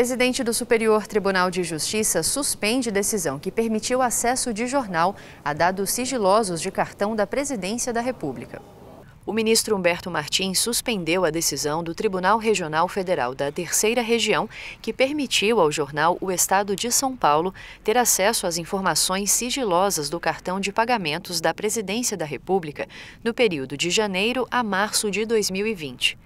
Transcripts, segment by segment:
Presidente do Superior Tribunal de Justiça suspende decisão que permitiu acesso de jornal a dados sigilosos de cartão da Presidência da República. O ministro Humberto Martins suspendeu a decisão do Tribunal Regional Federal da Terceira Região, que permitiu ao jornal O Estado de São Paulo ter acesso às informações sigilosas do cartão de pagamentos da Presidência da República no período de janeiro a março de 2020.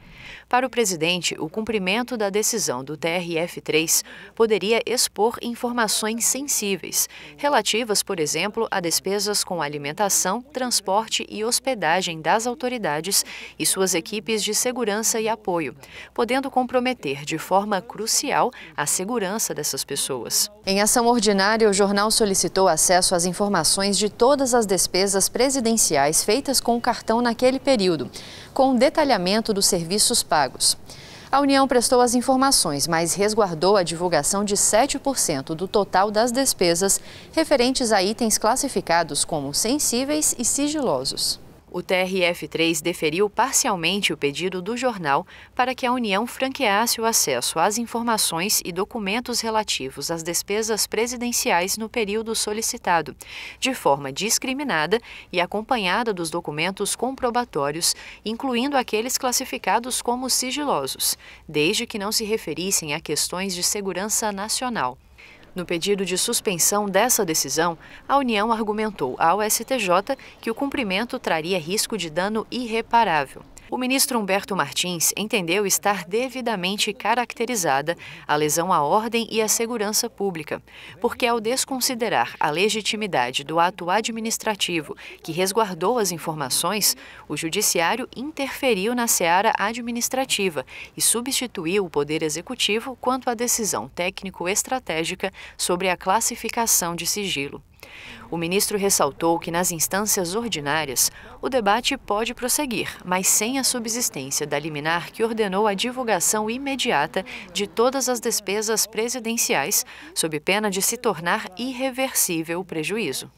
Para o presidente, o cumprimento da decisão do TRF3 poderia expor informações sensíveis, relativas, por exemplo, a despesas com alimentação, transporte e hospedagem das autoridades e suas equipes de segurança e apoio, podendo comprometer de forma crucial a segurança dessas pessoas. Em ação ordinária, o jornal solicitou acesso às informações de todas as despesas presidenciais feitas com o cartão naquele período, com detalhamento dos serviços pagos. A União prestou as informações, mas resguardou a divulgação de 7% do total das despesas referentes a itens classificados como sensíveis e sigilosos o TRF3 deferiu parcialmente o pedido do jornal para que a União franqueasse o acesso às informações e documentos relativos às despesas presidenciais no período solicitado, de forma discriminada e acompanhada dos documentos comprobatórios, incluindo aqueles classificados como sigilosos, desde que não se referissem a questões de segurança nacional. No pedido de suspensão dessa decisão, a União argumentou ao STJ que o cumprimento traria risco de dano irreparável o ministro Humberto Martins entendeu estar devidamente caracterizada a lesão à ordem e à segurança pública, porque ao desconsiderar a legitimidade do ato administrativo que resguardou as informações, o judiciário interferiu na seara administrativa e substituiu o poder executivo quanto à decisão técnico-estratégica sobre a classificação de sigilo. O ministro ressaltou que nas instâncias ordinárias o debate pode prosseguir, mas sem a subsistência da liminar que ordenou a divulgação imediata de todas as despesas presidenciais, sob pena de se tornar irreversível o prejuízo.